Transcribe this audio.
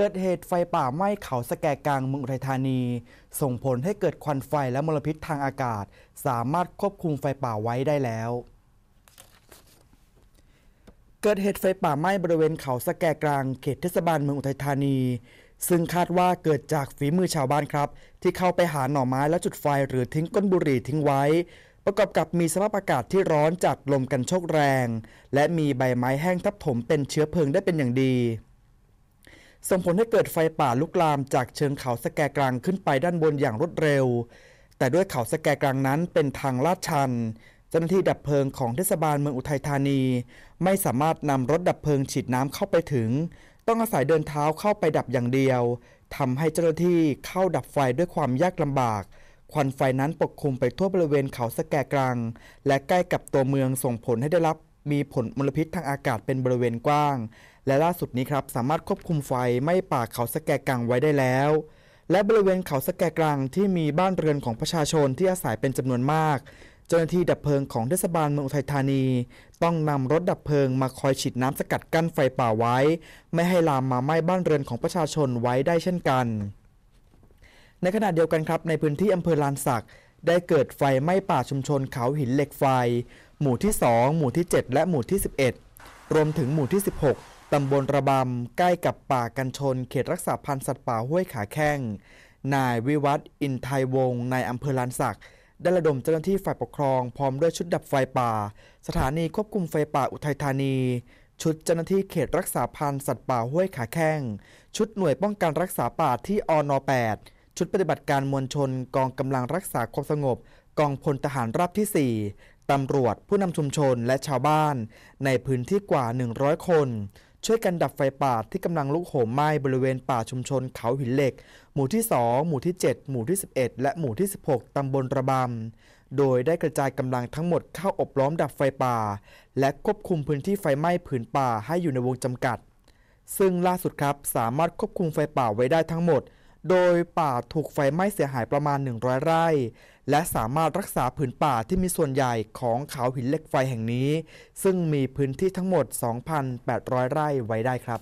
เกิดเหตุไฟป่าไหม้เขาสแกกลางเมืองอุทัยธานี ส่งผลให้เกิดควันไฟและมลพิษทางอากาศ สามารถควบคุมไฟป่าไว้ได้แล้ว เกิดเหตุไฟป่าไหม้บริเวณเขาสแกกลางเขตเทศบาลเมืองอุทัยธานี ซึ่งคาดว่าเกิดจากฝีมือชาวบ้านครับ ที่เข้าไปหาหน่อไม้และจุดไฟหรือทิ้งก้นบุหรี่ทิ้งไว้ ประกอบกับมีสภาพอากาศที่ร้อนจัดลมกันโชกแรง และมีใบไม้แห้งทับถมเป็นเชื้อเพลิงได้เป็นอย่างดีส่งผลให้เกิดไฟป่าลุกลามจากเชิงเขาสแกกลางขึ้นไปด้านบนอย่างรวดเร็ว แต่ด้วยเขาสแกกลางนั้นเป็นทางลาดชัน เจ้าหน้าที่ดับเพลิงของเทศบาลเมืองอุทัยธานี ไม่สามารถนำรถดับเพลิงฉีดน้ำเข้าไปถึง ต้องอาศัยเดินเท้าเข้าไปดับอย่างเดียวทำให้เจ้าหน้าที่เข้าดับไฟด้วยความยากลำบาก ควันไฟนั้นปกคลุมไปทั่วบริเวณเขาสแกกลางและใกล้กับตัวเมืองส่งผลให้ได้รับมีผลมลพิษทางอากาศเป็นบริเวณกว้างและล่าสุดนี้ครับสามารถควบคุมไฟไม่ป่าเขาสแกกังไว้ได้แล้ว และบริเวณเขาสแกกลางที่มีบ้านเรือนของประชาชนที่อาศัยเป็นจำนวนมากเจ้าหน้าที่ดับเพลิงของเทศบาลเมืองอุทัยธานี ต้องนำรถดับเพลิงมาคอยฉีดน้ำสกัดกั้นไฟป่าไว้ ไม่ให้ลามมาไหม้บ้านเรือนของประชาชนไว้ได้เช่นกัน ในขณะเดียวกันครับในพื้นที่อำเภอลานสักได้เกิดไฟไหม้ป่าชุมชนเขาหินเหล็กไฟ หมู่ที่ 2 หมู่ที่ 7 และหมู่ที่ 11 รวมถึงหมู่ที่ 16ตำบลระบำใกล้กับป่ากันชนเขตรักษาพันธุ์สัตว์ป่าห้วยขาแข้ง นายวิวัฒน์อินไทยวงศ์นอำเภอลานสักได้ระดมเจ้าหน้าที่ฝ่ายปกครองพร้อมด้วยชุดดับไฟป่า สถานีควบคุมไฟป่าอุทัยธานี ชุดเจ้าหน้าที่เขตรักษาพันธุ์สัตว์ป่าห้วยขาแข้งชุดหน่วยป้องกันรรักษาป่าที่อน8ชุดปฏิบัติการมวลชนกองกำลังรักษาความสงบ กองพลทหารราบที่ 4ตำรวจผู้นำชุมชนและชาวบ้าน ในพื้นที่กว่า 100 คนช่วยกันดับไฟป่าที่กำลังลุกโหมไหม้บริเวณป่าชุมชนเขาหินเหล็ก หมู่ที่ 2 หมู่ที่ 7 หมู่ที่ 11 และหมู่ที่ 16ตำบลระบำโดยได้กระจายกำลังทั้งหมดเข้าอบล้อมดับไฟป่า และควบคุมพื้นที่ไฟไหม้ผืนป่าให้อยู่ในวงจำกัด ซึ่งล่าสุดครับสามารถควบคุมไฟป่าไว้ได้ทั้งหมดโดยป่าถูกไฟไหม้เสียหายประมาณ 100 ไร่ และสามารถรักษาผืนป่าที่มีส่วนใหญ่ของเขาหินเหล็กไฟแห่งนี้ ซึ่งมีพื้นที่ทั้งหมด 2,800 ไร่ไว้ได้ครับ